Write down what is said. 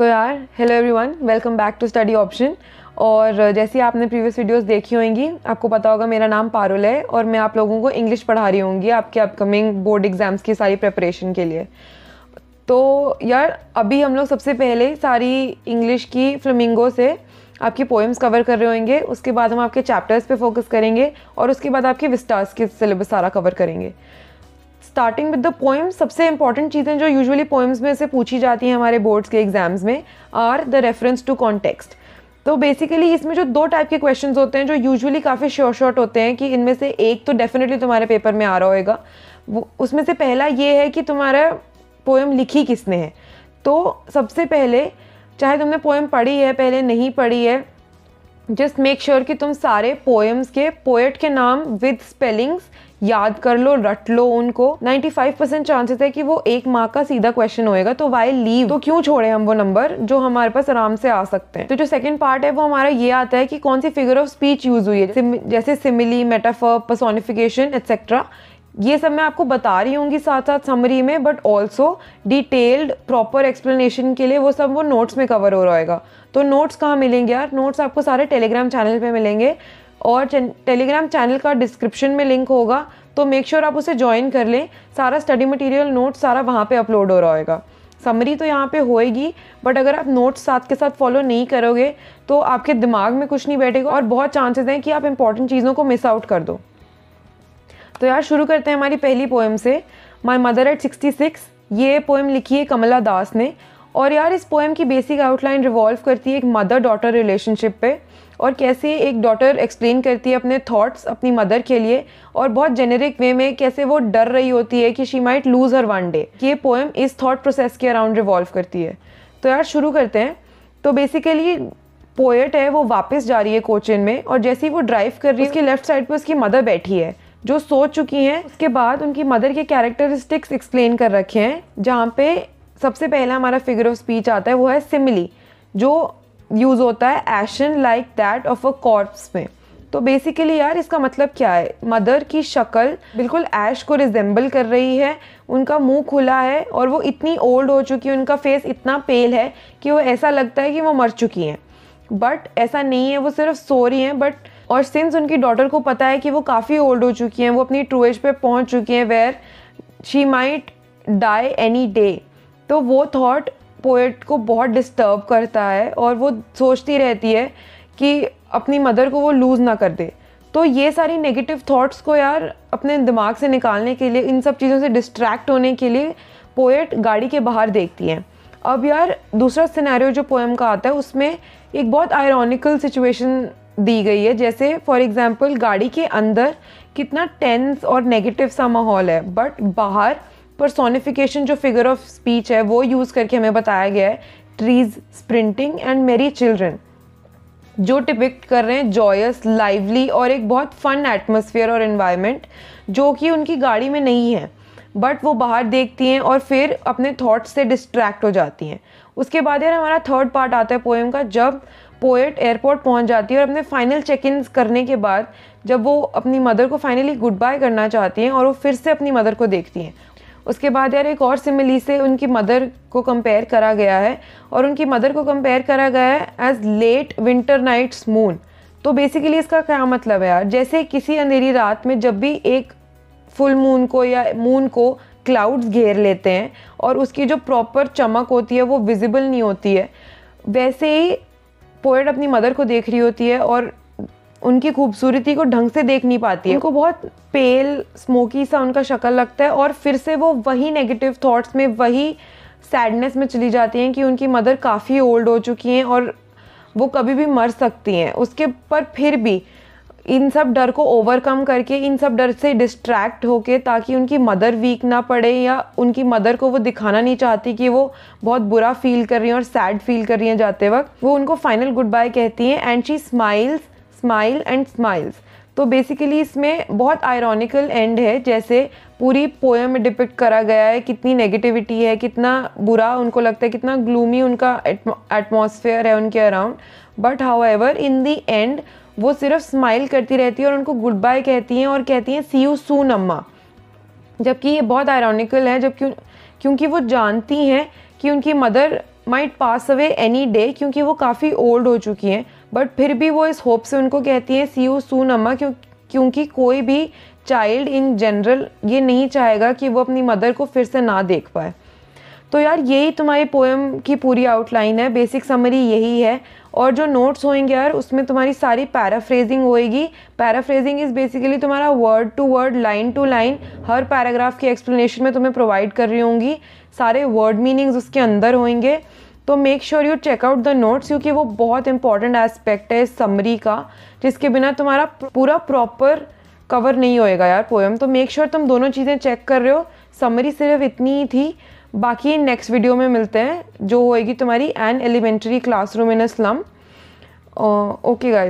तो यार hello everyone welcome back to study option और जैसे आपने प्रीवियस वीडियोस देखी होंगी आपको पता होगा मेरा नाम पारुल है और मैं आप लोगों को इंग्लिश पढ़ा रही होंगी आपके अपकमिंग बोर्ड एग्ज़ाम्स की सारी प्रिपरेशन के लिए तो यार अभी हम लोग सबसे पहले सारी इंग्लिश की फ्लमिंगो से आपकी पोएम्स कवर कर रहे होंगे उसके बाद हम आपके चैप्टर्स पे फोकस करेंगे और उसके बाद आपके विस्टार्स के सिलेबस सारा कवर करेंगे स्टार्टिंग विद द पोइम सबसे इंपॉर्टेंट चीज़ें जो यूजुअली पोइम्स में से पूछी जाती हैं हमारे बोर्ड्स के एग्जाम्स में are the reference to context तो बेसिकली इसमें जो दो टाइप के क्वेश्चंस होते हैं जो यूजुअली काफ़ी श्योर शॉट होते हैं कि इनमें से एक तो डेफिनेटली तुम्हारे पेपर में आ रहा होगा वो उसमें से पहला ये है कि तुम्हारा पोएम लिखी किसने है तो सबसे पहले चाहे तुमने पोएम पढ़ी है पहले नहीं पढ़ी है जस्ट मेक श्योर कि तुम सारे पोएम्स के पोएट के नाम विद स्पेलिंग्स याद कर लो रट लो उनको 95 परसेंट चांसेस है कि वो एक मार्क का सीधा क्वेश्चन होएगा तो वाई लीव तो क्यों छोड़े हम वो नंबर जो हमारे पास आराम से आ सकते हैं तो जो सेकंड पार्ट है वो हमारा ये आता है कि कौन सी फिगर ऑफ स्पीच यूज हुई है जैसे सिमिली मेटाफर पर्सोनिफिकेशन एक्सेट्रा ये सब मैं आपको बता रही हूँ साथ साथ समरी में but also detailed proper explanation के लिए वो सब वो नोट्स में कवर हो रहेगा तो नोट्स कहाँ मिलेंगे यार नोट्स आपको सारे टेलीग्राम चैनल पे मिलेंगे और टेलीग्राम चैनल का डिस्क्रिप्शन में लिंक होगा तो मेक श्योर sure आप उसे ज्वाइन कर लें सारा स्टडी मटेरियल नोट सारा वहाँ पे अपलोड हो रहा होगा समरी तो यहाँ पे होएगी बट अगर आप नोट्स साथ के साथ फॉलो नहीं करोगे तो आपके दिमाग में कुछ नहीं बैठेगा और बहुत चांसेस हैं कि आप इंपॉर्टेंट चीज़ों को मिस आउट कर दो तो यार शुरू करते हैं हमारी पहली पोएम से my mother at sixty six ये पोएम लिखी है कमला दास ने और यार इस पोएम की बेसिक आउटलाइन रिवॉल्व करती है एक मदर डॉटर रिलेशनशिप पे और कैसे एक डॉटर एक्सप्लेन करती है अपने थॉट्स अपनी मदर के लिए और बहुत जेनेरिक वे में कैसे वो डर रही होती है कि she might lose her one day ये पोएम इस थॉट प्रोसेस के अराउंड रिवॉल्व करती है तो यार शुरू करते हैं तो बेसिकली पोएट है वो वापस जा रही है कोचिन में और जैसे ही वो ड्राइव कर रही है उसके लेफ्ट साइड पर उसकी मदर बैठी है जो सोच चुकी हैं उसके बाद उनकी मदर के कैरेक्टरिस्टिक्स एक्सप्लेन कर रखे हैं जहाँ पे सबसे पहला हमारा फिगर ऑफ स्पीच आता है वो है सिमिली जो यूज़ होता है एशन like that of a corpse में तो बेसिकली यार इसका मतलब क्या है मदर की शक्ल बिल्कुल ऐश को रिजेंबल कर रही है उनका मुंह खुला है और वो इतनी ओल्ड हो चुकी है उनका फेस इतना पेल है कि वो ऐसा लगता है कि वो मर चुकी हैं बट ऐसा नहीं है वो सिर्फ सो रही हैं बट और सिंस उनकी डॉटर को पता है कि वो काफ़ी ओल्ड हो चुकी हैं वो अपनी ट्रू एज पर पहुँच चुकी हैं where she might die any day तो वो थॉट पोएट को बहुत डिस्टर्ब करता है और वो सोचती रहती है कि अपनी मदर को वो लूज़ ना कर दे तो ये सारी नेगेटिव थॉट्स को यार अपने दिमाग से निकालने के लिए इन सब चीज़ों से डिस्ट्रैक्ट होने के लिए पोएट गाड़ी के बाहर देखती है अब यार दूसरा सिनेरियो जो पोएम का आता है उसमें एक बहुत आयरॉनिकल सिचुएशन दी गई है जैसे फॉर एग्ज़ाम्पल गाड़ी के अंदर कितना टेंस और नेगेटिव सा माहौल है बट बाहर परसोनिफिकेशन जो फिगर ऑफ स्पीच है वो यूज़ करके हमें बताया गया है trees sprinting and merry children जो डिपिक्ट कर रहे हैं जॉयस लाइवली और एक बहुत फन एटमोसफियर और इन्वायरमेंट जो कि उनकी गाड़ी में नहीं है बट वो बाहर देखती हैं और फिर अपने थॉट्स से डिस्ट्रैक्ट हो जाती हैं उसके बाद यार हमारा थर्ड पार्ट आता है पोएम का जब पोएट एयरपोर्ट पहुंच जाती है और अपने फाइनल चेक इन करने के बाद जब वो अपनी मदर को फाइनली गुड बाय करना चाहती हैं और वो फिर से अपनी मदर को देखती हैं उसके बाद यार एक और सिमिली से उनकी मदर को कंपेयर करा गया है और उनकी मदर को कंपेयर करा गया है as late winter nights moon तो बेसिकली इसका क्या मतलब है यार जैसे किसी अंधेरी रात में जब भी एक फुल मून को या मून को क्लाउड्स घेर लेते हैं और उसकी जो प्रॉपर चमक होती है वो विजिबल नहीं होती है वैसे ही पोएट अपनी मदर को देख रही होती है और उनकी खूबसूरती को ढंग से देख नहीं पाती है उनको बहुत पेल स्मोकी सा उनका शक्ल लगता है और फिर से वो वही नेगेटिव थॉट्स में वही सैडनेस में चली जाती हैं कि उनकी मदर काफ़ी ओल्ड हो चुकी हैं और वो कभी भी मर सकती हैं उसके पर फिर भी इन सब डर को ओवरकम करके इन सब डर से डिस्ट्रैक्ट होके ताकि उनकी मदर वीक ना पड़े या उनकी मदर को वो दिखाना नहीं चाहती कि वो बहुत बुरा फील कर रही हैं और सैड फील कर रही हैं जाते वक्त वो उनको फाइनल गुड बाय कहती हैं and she smiles smile and smiles तो बेसिकली इसमें बहुत आयरॉनिकल एंड है जैसे पूरी पोएम में डिपिक्ट करा गया है कितनी नेगेटिविटी है कितना बुरा उनको लगता है कितना ग्लूमी उनका एटमोसफेयर है उनके around but however in the end वो सिर्फ स्माइल करती रहती है और उनको गुड बाय कहती हैं और कहती हैं सी यू सून अम्मा जबकि ये बहुत आयरॉनिकल है जबकि क्योंकि वो जानती हैं कि उनकी mother might pass away any day क्योंकि वो काफ़ी ओल्ड हो चुकी हैं बट फिर भी वो इस होप से उनको कहती हैं सी यू सून अम्मा क्यों क्योंकि कोई भी चाइल्ड इन जनरल ये नहीं चाहेगा कि वो अपनी मदर को फिर से ना देख पाए तो यार यही तुम्हारी पोएम की पूरी आउटलाइन है बेसिक समरी यही है और जो नोट्स होंगे यार उसमें तुम्हारी सारी पैराफ्रेजिंग होएगी पैराफ्रेजिंग इज़ बेसिकली तुम्हारा word to word line to line हर पैराग्राफ की एक्सप्लेनेशन में तुम्हें प्रोवाइड कर रही होंगी सारे वर्ड मीनिंग्स उसके अंदर होंगे तो make sure you check out the notes क्योंकि वो बहुत इंपॉर्टेंट एस्पेक्ट है इस समरी का जिसके बिना तुम्हारा पूरा प्रॉपर कवर नहीं होएगा यार पोएम तो मेक श्योर sure तुम दोनों चीज़ें चेक कर रहे हो समरी सिर्फ इतनी ही थी बाकी नेक्स्ट वीडियो में मिलते हैं जो होएगी तुम्हारी an elementary classroom in a slum okay guys